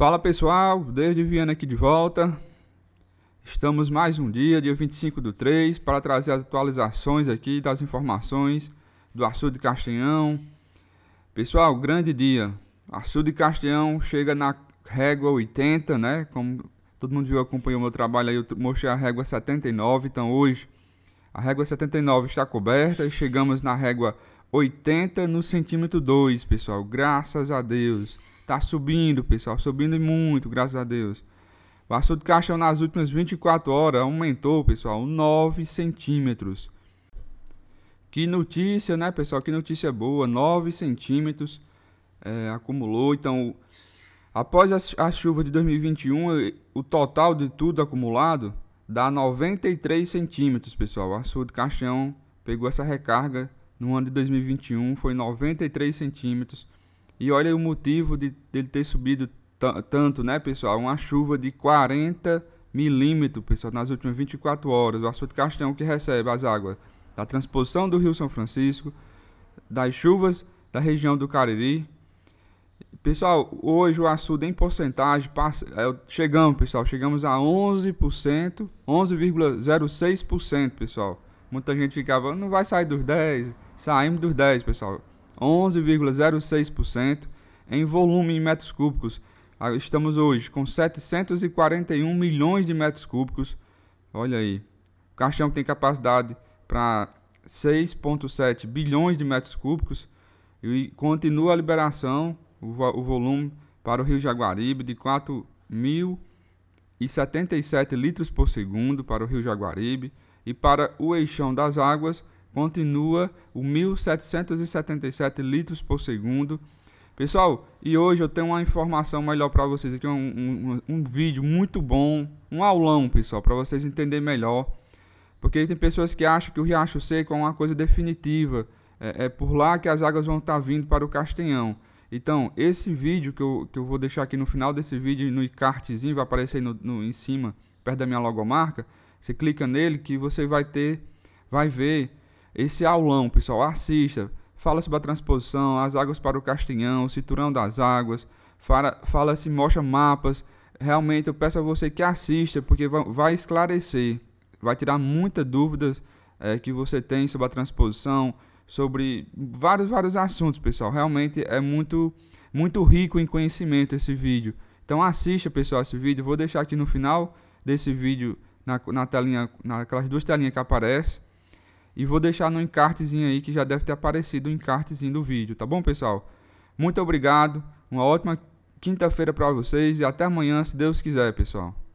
Fala pessoal, desde Viana aqui de volta. Estamos mais um dia, dia 25 do 3, para trazer as atualizações aqui das informações do Açude Castanhão. Pessoal, grande dia. Açude Castanhão chega na régua 80, né? Como todo mundo viu, acompanhou meu trabalho aí, eu mostrei a régua 79, então hoje a régua 79 está coberta e chegamos na régua 80 no centímetro 2, pessoal. Graças a Deus. Tá subindo, pessoal. Subindo muito, graças a Deus. O açude de caixão nas últimas 24 horas aumentou, pessoal, 9 centímetros. Que notícia, né, pessoal? Que notícia boa. 9 centímetros é, acumulou. Então, após a, chuva de 2021, o total de tudo acumulado dá 93 centímetros, pessoal. O açude caixão pegou essa recarga no ano de 2021 foi 93 centímetros. E olha o motivo de, dele ter subido tanto, né, pessoal? Uma chuva de 40 milímetros, pessoal, nas últimas 24 horas. O açude Castão que recebe as águas da transposição do Rio São Francisco, das chuvas da região do Cariri. Pessoal, hoje o açude em porcentagem, passa, é, chegamos, pessoal, chegamos a 11%, 11,06%, pessoal. Muita gente ficava, não vai sair dos 10%, Saímos dos 10, pessoal. 11,06% em volume em metros cúbicos. Ah, estamos hoje com 741 milhões de metros cúbicos. Olha aí. O caixão tem capacidade para 6,7 bilhões de metros cúbicos e continua a liberação, o, vo o volume para o Rio Jaguaribe de 4.077 litros por segundo para o Rio Jaguaribe e para o Eixão das Águas continua o 1777 litros por segundo. Pessoal, e hoje eu tenho uma informação melhor para vocês aqui, um, um, um, vídeo muito bom, um aulão, pessoal, para vocês entenderem melhor. Porque tem pessoas que acham que o riacho seco é uma coisa definitiva, é, é por lá que as águas vão estar tá vindo para o Castanhão. Então, esse vídeo que eu, que eu vou deixar aqui no final desse vídeo, no encartezinho, vai aparecer no, no, em cima, perto da minha logomarca, você clica nele que você vai ter, vai ver esse aulão, pessoal, assista. Fala sobre a transposição, as águas para o Castanhão, o cinturão das águas. Fala, fala se mostra mapas. Realmente eu peço a você que assista, porque vai esclarecer, vai tirar muitas dúvidas é, que você tem sobre a transposição, sobre vários, vários assuntos, pessoal. Realmente é muito, muito rico em conhecimento esse vídeo. Então assista, pessoal, esse vídeo. Vou deixar aqui no final desse vídeo, na, na telinha, naquelas duas telinhas que aparecem e vou deixar no encartezinho aí que já deve ter aparecido o encartezinho do vídeo, tá bom, pessoal? Muito obrigado, uma ótima quinta-feira para vocês e até amanhã, se Deus quiser, pessoal.